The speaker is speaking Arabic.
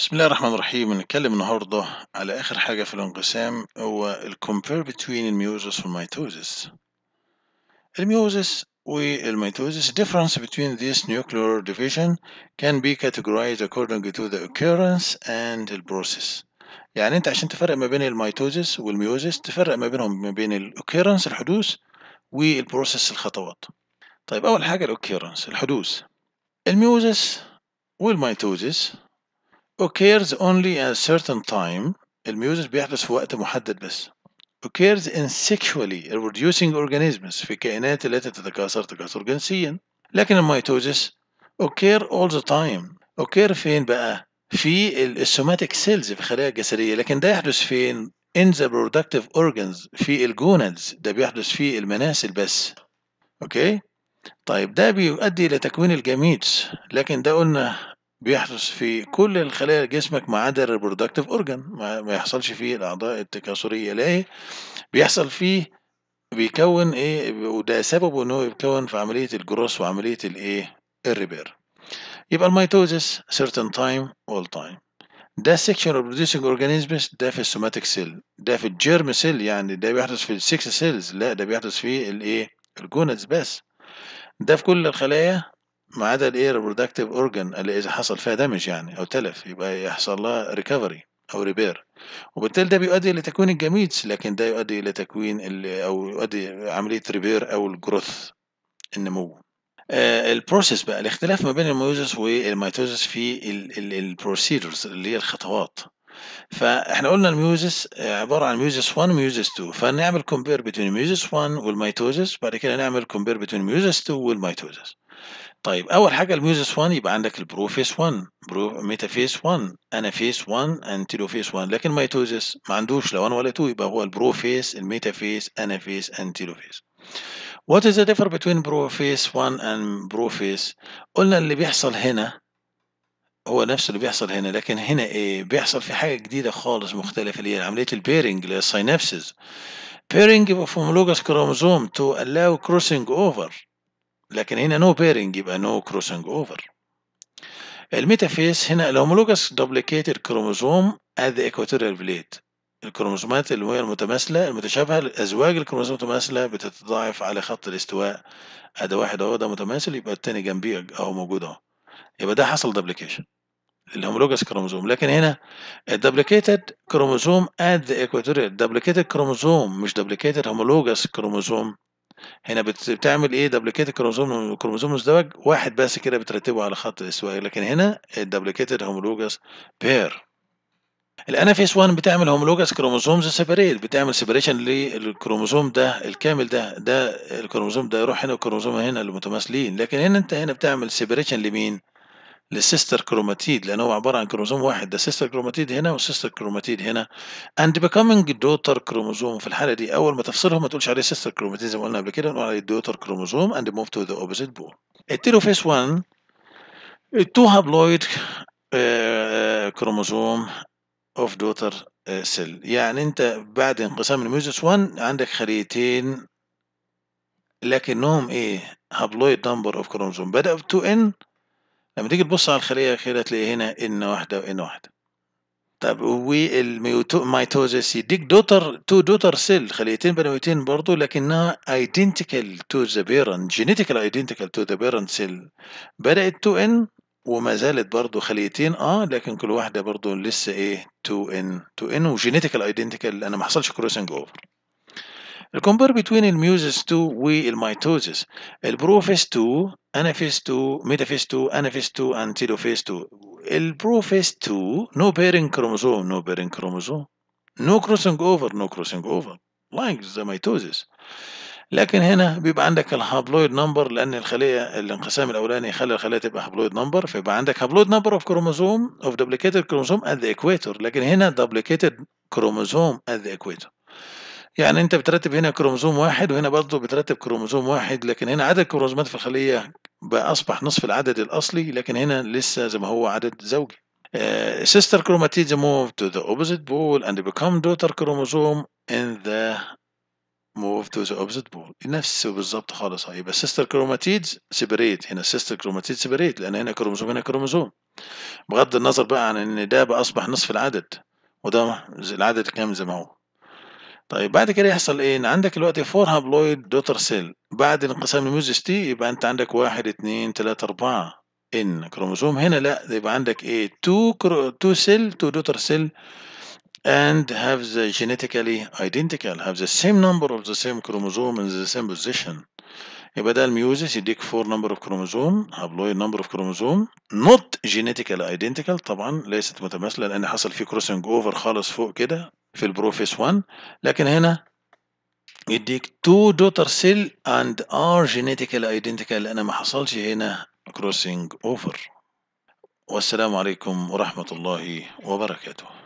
بسم الله الرحمن الرحيم هنتكلم النهاردة على آخر حاجة في الانقسام هو الـ compare between الميوزس والميتوزس الميوزس والميتوزس difference between this nuclear division can be categorized according to the occurrence and the process يعني انت عشان تفرق ما بين الميتوزس والميوزس تفرق ما بينهم ما بين occurrence الحدوث process الخطوات طيب اول حاجة occurrence الحدوث الميوزس والميتوزس occurs only at a certain time الميوزس بيحدث في وقت محدد بس occurs in sexually reproducing organisms في الكائنات التي تتكاثر تكاثر جنسيا لكن الميتوزس occur all the time occur فين بقى؟ في السوماتيك سيلز في الخلايا الجسدية لكن ده يحدث فين؟ in the reproductive organs في الجونادز ده بيحدث في المناسل بس اوكي؟ طيب ده بيؤدي إلى تكوين الجاميتس لكن ده قلنا بيحدث في كل الخلايا جسمك ما عدا الريبرودكتيف اورجان ما يحصلش فيه الاعضاء التكاثريه لا بيحصل فيه بيكون ايه وده سببه ان هو يتكون في عمليه الجروس وعمليه الايه الريبير يبقى الميتوزيس سيرتن تايم اول تايم ده سيكشن ريبروديوسنج اورجانيزم ده في السوماتيك سيل ده في الجيرم سيل يعني ده بيحدث في السكس سيلز لا ده بيحدث في الايه الجونز بس ده في كل الخلايا ما عدا الاير برودكتيف اورجن اللي اذا حصل فيها دامج يعني او تلف يبقى يحصل لها ريكفري او ريبير وبالتالي ده بيؤدي الى تكوين الجميد لكن ده يؤدي الى تكوين او يؤدي عمليه ريبير او الجروث النمو آه، البروسيس بقى الاختلاف ما بين الميوزس والميتوزس في البروسيدرز اللي هي الخطوات فاحنا قلنا الميوزس عباره عن ميوزس 1 وميوزس 2 فنعمل كومبير بين ميوزس 1 والميتوزس بعد كده نعمل كومبير بين ميوزس 2 والميتوزس طيب أول حاجة الميوزس 1 يبقى عندك البروفيس 1 برو ميتا فيس 1 أنا فيس 1 أنتيلو فيس 1 لكن ميتوزس ما عندوش لا 1 ولا 2 يبقى هو البروفيس الميتا فيس أنا فيس أنتيلو فيس وات از ذا ديفر بتوين بروفيس 1 اند بروفيس قلنا اللي بيحصل هنا هو نفس اللي بيحصل هنا لكن هنا ايه بيحصل في حاجه جديده خالص مختلفه اللي هي عمليه البيرنج اللي بيرنج اوف هومولوجس كروموزوم تو allow crossing over لكن هنا نو بيرنج يبقى نو كروسنج اوفر الميتافيس هنا الهومولوجس دوبليكيتد كروموزوم اد ذا ايكواتوريال بليت الكروموزومات اللي هي المتماثلة المتشابهة أزواج الكروموزومات المتماثلة بتتضاعف على خط الاستواء أدا واحد أهو ده متماثل يبقى التاني جنبيه أهو موجود أهو يبقى ده حصل دبليكيشن الهومولوجس كروموزوم لكن هنا الدبليكيتد كروموزوم اد ذا ايكواتوريال دبليكيتد كروموزوم مش دبليكيتد هومولوجس كروموزوم هنا بتعمل ايه دبليكيت كروموزوم كروموزوم مزدوج واحد بس كده بترتبه على خط الاسواق لكن هنا الدبليكيتد هومولوجس بير الانافيس 1 بتعمل هومولوجس كروموزومز سيبريت بتعمل سيبريشن للكروموزوم ده الكامل ده ده الكروموزوم ده يروح هنا والكروموزوم هنا اللي متماثلين لكن هنا انت هنا بتعمل سيبريشن لمين للسيستر كروماتيد لان هو عباره عن كروموزوم واحد ده سيستر كروماتيد هنا وسيستر كروماتيد هنا اند بيكامينج دوتر كروموزوم في الحاله دي اول ما تفصلهم ما تقولش عليه سيستر كروماتيد زي ما قلنا قبل كده نقول عليه دوتر كروموزوم اند موف تو ذا اوبوزيت بول التيلوفيس 1 تو هابلويد كروموزوم اوف دوتر سيل يعني انت بعد انقسام الميوزيس 1 عندك خليتين لكنهم ايه هابلويد نمبر اوف كروموزوم بدأوا ب 2 ان لما تيجي تبص على الخلية الأخيرة تلاقي هنا إن واحدة وإن واحدة طب والميتوزيس يديك دوتر تو دوتر سيل خليتين بنويتين برضو لكنها ايدنتيكال تو ذا بيرنت جينيتيكال ايدنتيكال تو ذا بيرنت سيل بدأت تو ان وما زالت برضو خليتين اه لكن كل واحده برضو لسه ايه تو ان تو ان وجينيتيكال ايدنتيكال انا ما حصلش كروسنج اوفر الكومبير بتوين الميوزس 2 والميتوزس البروفيس 2 انافيس 2 ميتافيس 2 انافيس 2 انتيلوفيس 2 البروفيس 2 نو بيرنج كروموزوم نو بيرنج كروموزوم نو كروسنج اوفر نو كروسنج اوفر لايك ذا ميتوزس لكن هنا بيبقى عندك الهابلويد نمبر لان الخليه الانقسام الاولاني خلى الخليه تبقى هابلويد نمبر فيبقى عندك هابلويد نمبر اوف كروموزوم اوف دوبليكيتد كروموزوم ات ذا ايكويتور لكن هنا دوبليكيتد كروموزوم ات ذا ايكويتور يعني انت بترتب هنا كروموزوم واحد وهنا برضه بترتب كروموزوم واحد لكن هنا عدد الكروموزومات في الخليه بقى اصبح نصف العدد الاصلي لكن هنا لسه زي ما هو عدد زوجي Uh, sister chromatids move to the opposite pole and become daughter chromosome in the move to the opposite pole نفس بالظبط خالص اهي يبقى sister chromatids separate هنا sister chromatids separate لان هنا كروموزوم هنا كروموزوم بغض النظر بقى عن ان ده بقى اصبح نصف العدد وده العدد كام زي ما هو طيب بعد كده يحصل ايه؟ ان عندك دلوقتي فور هابلويد دوتر سيل بعد انقسام الميوزيس تي يبقى انت عندك واحد اتنين تلاتة اربعة ان كروموسوم هنا لا يبقى عندك ايه؟ تو كرو... تو سيل تو دوتر سيل and have the genetically identical have the same number of the same chromosome in the same position يبقى ده الميوزيس يديك 4 number of chromosome هابلويد number of chromosome not genetically identical طبعا ليست متماثله لان حصل فيه crossing over خالص فوق كده في البروفيس 1 لكن هنا يديك تو دوتر سيل اند ار جينيتيكال ايدنتيكال لان ما حصلش هنا كروسنج اوفر والسلام عليكم ورحمه الله وبركاته